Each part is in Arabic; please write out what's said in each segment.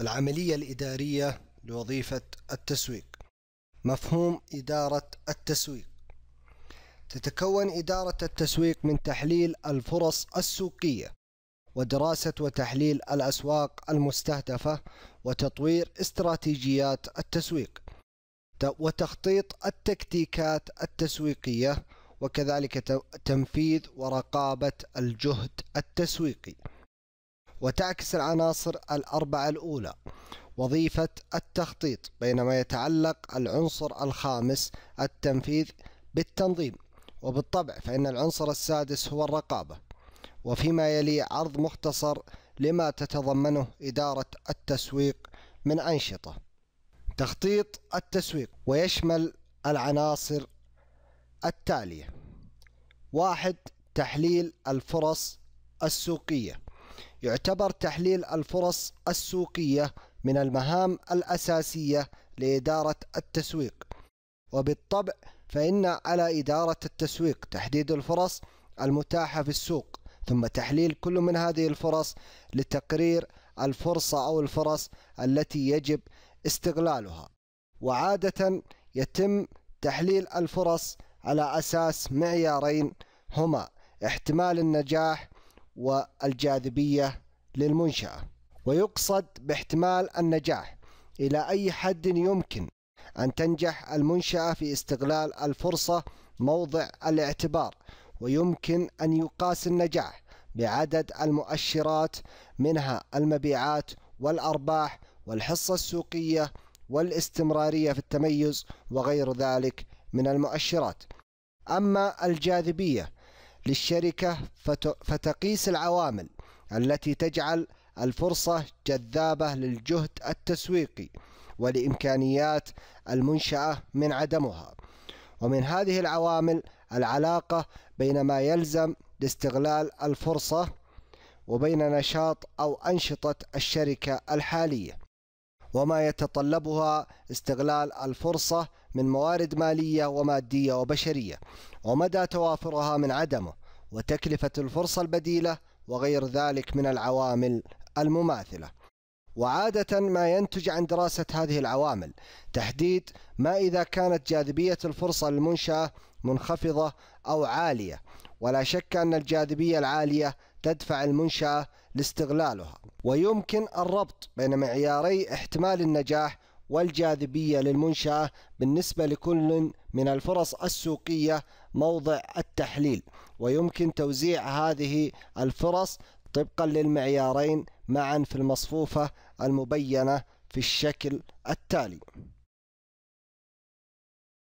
العملية الإدارية لوظيفة التسويق مفهوم إدارة التسويق تتكون إدارة التسويق من تحليل الفرص السوقية ودراسة وتحليل الأسواق المستهدفة وتطوير استراتيجيات التسويق وتخطيط التكتيكات التسويقية وكذلك تنفيذ ورقابة الجهد التسويقي وتعكس العناصر الأربعة الأولى وظيفة التخطيط بينما يتعلق العنصر الخامس التنفيذ بالتنظيم وبالطبع فإن العنصر السادس هو الرقابة وفيما يلي عرض مختصر لما تتضمنه إدارة التسويق من أنشطة تخطيط التسويق ويشمل العناصر التالية واحد تحليل الفرص السوقية يعتبر تحليل الفرص السوقية من المهام الأساسية لإدارة التسويق وبالطبع فإن على إدارة التسويق تحديد الفرص المتاحة في السوق ثم تحليل كل من هذه الفرص لتقرير الفرصة أو الفرص التي يجب استغلالها وعادة يتم تحليل الفرص على أساس معيارين هما احتمال النجاح والجاذبية للمنشأة ويقصد باحتمال النجاح إلى أي حد يمكن أن تنجح المنشأة في استغلال الفرصة موضع الاعتبار ويمكن أن يقاس النجاح بعدد المؤشرات منها المبيعات والأرباح والحصة السوقية والاستمرارية في التميز وغير ذلك من المؤشرات. أما الجاذبية للشركة فتقيس العوامل التي تجعل الفرصة جذابة للجهد التسويقي ولإمكانيات المنشأة من عدمها ومن هذه العوامل العلاقة بين ما يلزم لاستغلال الفرصة وبين نشاط أو أنشطة الشركة الحالية وما يتطلبها استغلال الفرصة من موارد مالية ومادية وبشرية ومدى توافرها من عدمه وتكلفة الفرصة البديلة وغير ذلك من العوامل المماثلة وعادة ما ينتج عن دراسة هذه العوامل تحديد ما إذا كانت جاذبية الفرصة للمنشأة منخفضة أو عالية ولا شك أن الجاذبية العالية تدفع المنشأة لاستغلالها ويمكن الربط بين معياري احتمال النجاح والجاذبية للمنشأة بالنسبة لكل من الفرص السوقية موضع التحليل ويمكن توزيع هذه الفرص طبقا للمعيارين معا في المصفوفة المبينة في الشكل التالي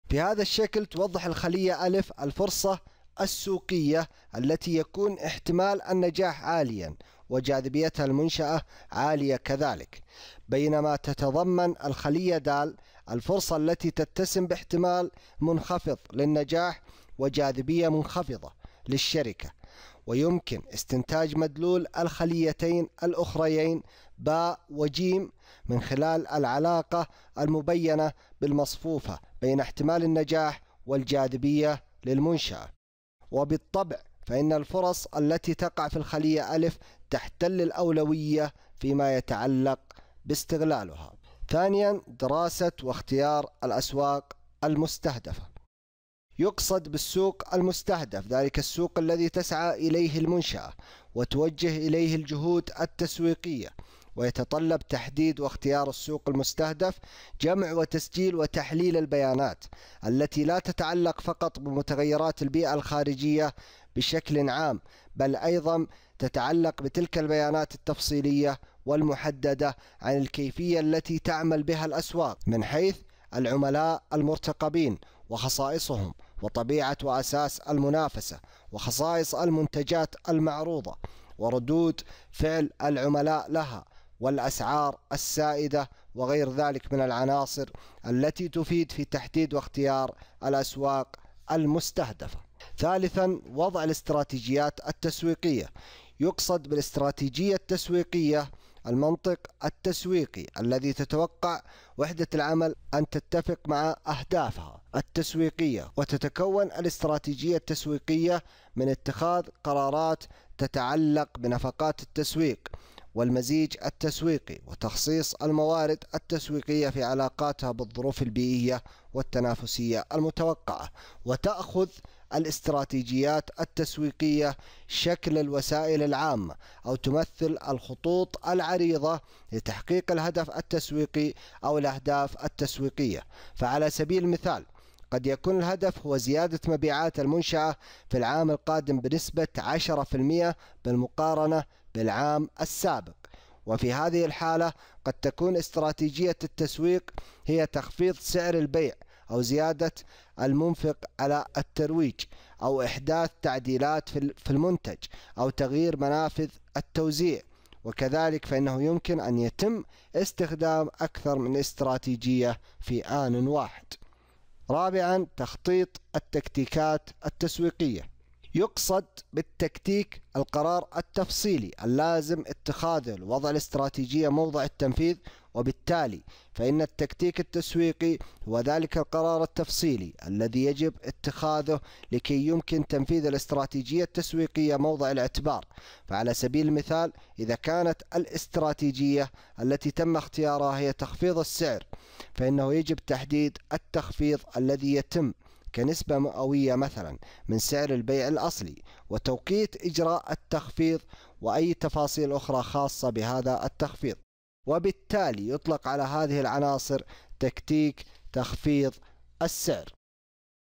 في هذا الشكل توضح الخلية ألف الفرصة السوقية التي يكون احتمال النجاح عاليا وجاذبيتها المنشأة عالية كذلك بينما تتضمن الخلية د الفرصة التي تتسم باحتمال منخفض للنجاح وجاذبية منخفضة للشركة ويمكن استنتاج مدلول الخليتين الأخريين باء وجيم من خلال العلاقة المبينة بالمصفوفة بين احتمال النجاح والجاذبية للمنشأة وبالطبع فإن الفرص التي تقع في الخلية ألف تحتل الأولوية فيما يتعلق باستغلالها ثانيا دراسة واختيار الأسواق المستهدفة يقصد بالسوق المستهدف ذلك السوق الذي تسعى إليه المنشأة وتوجه إليه الجهود التسويقية ويتطلب تحديد واختيار السوق المستهدف جمع وتسجيل وتحليل البيانات التي لا تتعلق فقط بمتغيرات البيئة الخارجية بشكل عام بل أيضا تتعلق بتلك البيانات التفصيلية والمحددة عن الكيفية التي تعمل بها الأسواق من حيث العملاء المرتقبين وخصائصهم وطبيعة وأساس المنافسة وخصائص المنتجات المعروضة وردود فعل العملاء لها والأسعار السائدة وغير ذلك من العناصر التي تفيد في تحديد واختيار الأسواق المستهدفة. ثالثا وضع الاستراتيجيات التسويقية يقصد بالاستراتيجية التسويقية المنطق التسويقي الذي تتوقع وحدة العمل أن تتفق مع أهدافها التسويقية وتتكون الاستراتيجية التسويقية من اتخاذ قرارات تتعلق بنفقات التسويق والمزيج التسويقي وتخصيص الموارد التسويقية في علاقاتها بالظروف البيئية والتنافسية المتوقعة وتأخذ الاستراتيجيات التسويقية شكل الوسائل العامة أو تمثل الخطوط العريضة لتحقيق الهدف التسويقي أو الأهداف التسويقية فعلى سبيل المثال قد يكون الهدف هو زيادة مبيعات المنشأة في العام القادم بنسبة 10% بالمقارنة للعام السابق وفي هذه الحالة قد تكون استراتيجية التسويق هي تخفيض سعر البيع أو زيادة المنفق على الترويج أو إحداث تعديلات في المنتج أو تغيير منافذ التوزيع وكذلك فإنه يمكن أن يتم استخدام أكثر من استراتيجية في آن واحد رابعا تخطيط التكتيكات التسويقية يقصد بالتكتيك القرار التفصيلي اللازم اتخاذه لوضع الاستراتيجية موضع التنفيذ وبالتالي فإن التكتيك التسويقي هو ذلك القرار التفصيلي الذي يجب اتخاذه لكي يمكن تنفيذ الاستراتيجية التسويقية موضع الاعتبار فعلى سبيل المثال إذا كانت الاستراتيجية التي تم اختيارها هي تخفيض السعر فإنه يجب تحديد التخفيض الذي يتم كنسبة مئوية مثلا من سعر البيع الأصلي وتوقيت إجراء التخفيض وأي تفاصيل أخرى خاصة بهذا التخفيض وبالتالي يطلق على هذه العناصر تكتيك تخفيض السعر